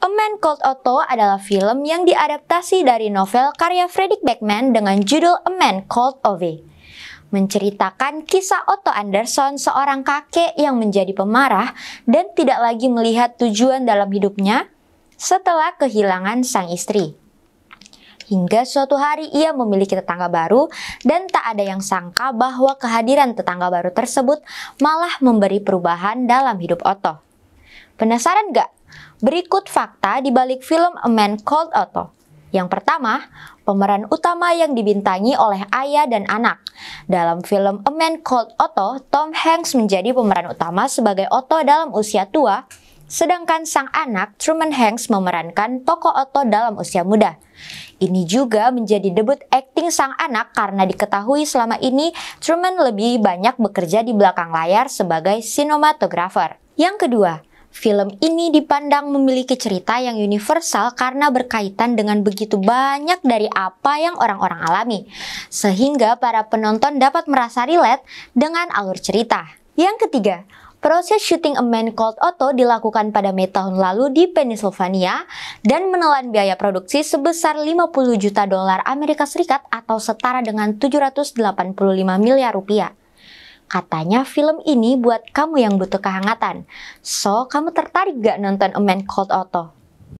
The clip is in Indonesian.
A Man Called Otto adalah film yang diadaptasi dari novel karya Frederick Beckman dengan judul A Man Called Ove. Menceritakan kisah Otto Anderson, seorang kakek yang menjadi pemarah dan tidak lagi melihat tujuan dalam hidupnya setelah kehilangan sang istri. Hingga suatu hari ia memiliki tetangga baru dan tak ada yang sangka bahwa kehadiran tetangga baru tersebut malah memberi perubahan dalam hidup Otto. Penasaran gak? Berikut fakta di balik film A Man Called Otto. Yang pertama, pemeran utama yang dibintangi oleh ayah dan anak. Dalam film A Man Called Otto, Tom Hanks menjadi pemeran utama sebagai Otto dalam usia tua, sedangkan sang anak Truman Hanks memerankan tokoh Otto dalam usia muda. Ini juga menjadi debut akting sang anak karena diketahui selama ini Truman lebih banyak bekerja di belakang layar sebagai sinematografer. Yang kedua, Film ini dipandang memiliki cerita yang universal karena berkaitan dengan begitu banyak dari apa yang orang-orang alami, sehingga para penonton dapat merasa relate dengan alur cerita. Yang ketiga, Proses syuting A Man Called Otto dilakukan pada Mei tahun lalu di Pennsylvania dan menelan biaya produksi sebesar 50 juta dolar Amerika Serikat atau setara dengan 785 miliar rupiah. Katanya film ini buat kamu yang butuh kehangatan. So, kamu tertarik gak nonton A Man Called Otto?